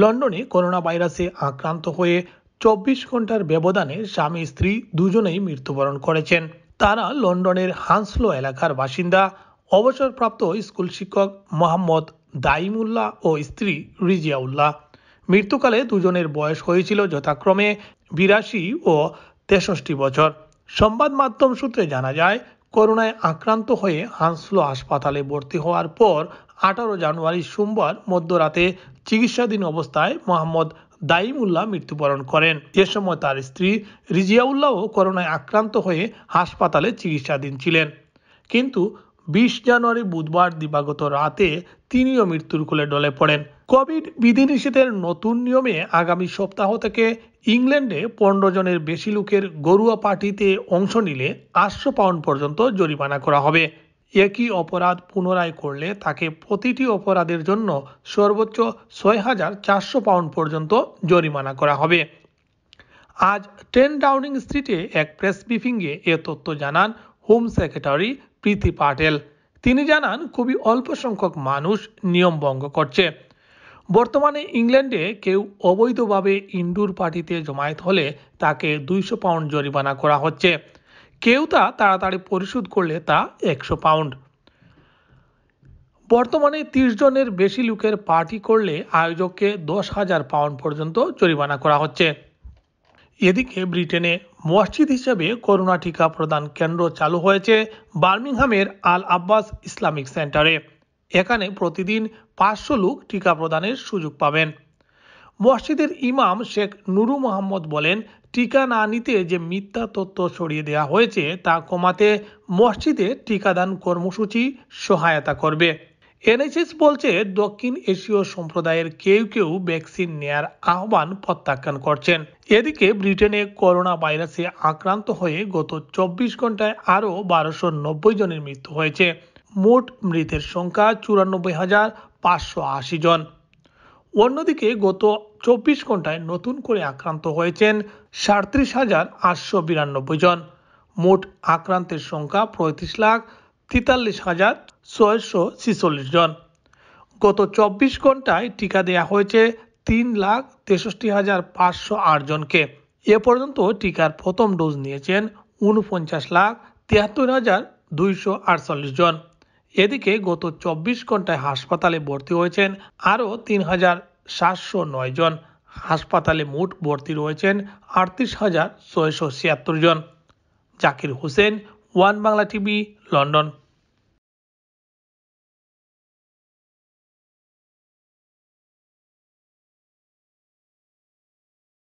লন্ডনে করোনা ভাইরাসে আক্রান্ত হয়ে চব্বিশ ঘন্টার ব্যবধানে স্বামী স্ত্রী দুজনেই মৃত্যুবরণ করেছেন তারা লন্ডনের হান্সলো এলাকার বাসিন্দা অবসরপ্রাপ্ত স্কুল শিক্ষক মোহাম্মদ দাইমুল্লাহ ও স্ত্রী রিজিয়াউল্লাহ মৃত্যুকালে দুজনের বয়স হয়েছিল যথাক্রমে বিরাশি ও তেষট্টি বছর সংবাদ মাধ্যম সূত্রে জানা যায় করোনায় আক্রান্ত হয়ে হান্সলো হাসপাতালে ভর্তি হওয়ার পর আঠারো জানুয়ারি সোমবার মধ্যরাতে চিকিৎসাধীন অবস্থায় মোহাম্মদ দাইমুল্লাহ মৃত্যুবরণ করেন এ সময় তার স্ত্রী রিজিয়াউল্লাহও করোনায় আক্রান্ত হয়ে হাসপাতালে চিকিৎসাধীন ছিলেন কিন্তু বিশ জানুয়ারি বুধবার দিবাগত রাতে তিনিও মৃত্যুর কোলে ডলে পড়েন কোভিড বিধিনিষেধের নতুন নিয়মে আগামী সপ্তাহ থেকে ইংল্যান্ডে পনেরো জনের বেশি লোকের গরুয়া পার্টিতে অংশ নিলে আটশো পাউন্ড পর্যন্ত জরিমানা করা হবে একই অপরাধ পুনরায় করলে তাকে প্রতিটি অপরাধের জন্য সর্বোচ্চ ছয় হাজার চারশো পাউন্ড পর্যন্ত জরিমানা করা হবে আজ টেন ডাউনিং স্ট্রিটে এক প্রেস ব্রিফিংয়ে এ তথ্য জানান হোম সেক্রেটারি প্রীতি পাটেল তিনি জানান খুবই অল্প সংখ্যক মানুষ নিয়ম ভঙ্গ করছে বর্তমানে ইংল্যান্ডে কেউ অবৈধভাবে ইন্ডোর পার্টিতে জমায়েত হলে তাকে দুইশো পাউন্ড জরিমানা করা হচ্ছে কেউ তা তাড়াতাড়ি পরিশোধ করলে তা একশো পাউন্ড বর্তমানে তিরিশ জনের বেশি লোকের পার্টি করলে আয়োজককে দশ হাজার পাউন্ড পর্যন্ত জরিমানা করা হচ্ছে এদিকে ব্রিটেনে মসজিদ হিসেবে করোনা টিকা প্রদান কেন্দ্র চালু হয়েছে বার্মিংহামের আল আব্বাস ইসলামিক সেন্টারে এখানে প্রতিদিন পাঁচশো লোক টিকা প্রদানের সুযোগ পাবেন মসজিদের ইমাম শেখ নুরু মোহাম্মদ বলেন টিকা না নিতে যে মিথ্যা তথ্য ছড়িয়ে দেওয়া হয়েছে তা কমাতে মসজিদে টিকাদান কর্মসূচি সহায়তা করবে এনএসএস বলছে দক্ষিণ এশীয় সম্প্রদায়ের কেউ কেউ ভ্যাকসিন নেয়ার আহ্বান প্রত্যাখ্যান করছেন এদিকে ব্রিটেনে করোনা ভাইরাসে আক্রান্ত হয়ে গত চব্বিশ ঘন্টায় আরও বারোশো নব্বই জনের মৃত্যু হয়েছে মোট মৃতের সংখ্যা চুরানব্বই হাজার পাঁচশো আশি জন অন্যদিকে গত চব্বিশ ঘন্টায় নতুন করে আক্রান্ত হয়েছেন সাঁত্রিশ হাজার আটশো বিরানব্বই জন মোট আক্রান্তের সংখ্যা পঁয়ত্রিশ লাখ তেতাল্লিশ হাজার ছয়শো ছিচল্লিশ জন গত চব্বিশ ঘন্টায় টিকা দেয়া হয়েছে তিন লাখ তেষট্টি হাজার পাঁচশো আট জনকে এ পর্যন্ত টিকার প্রথম ডোজ নিয়েছেন উনপঞ্চাশ লাখ তিয়াত্তর হাজার দুইশো আটচল্লিশ জন এদিকে গত চব্বিশ ঘন্টায় হাসপাতালে ভর্তি হয়েছেন আরও তিন হাজার সাতশো নয় জন হাসপাতালে মোট ভর্তি রয়েছেন আটত্রিশ হাজার ছয়শো ছিয়াত্তর জন Zakir Hossain one Bangla TV London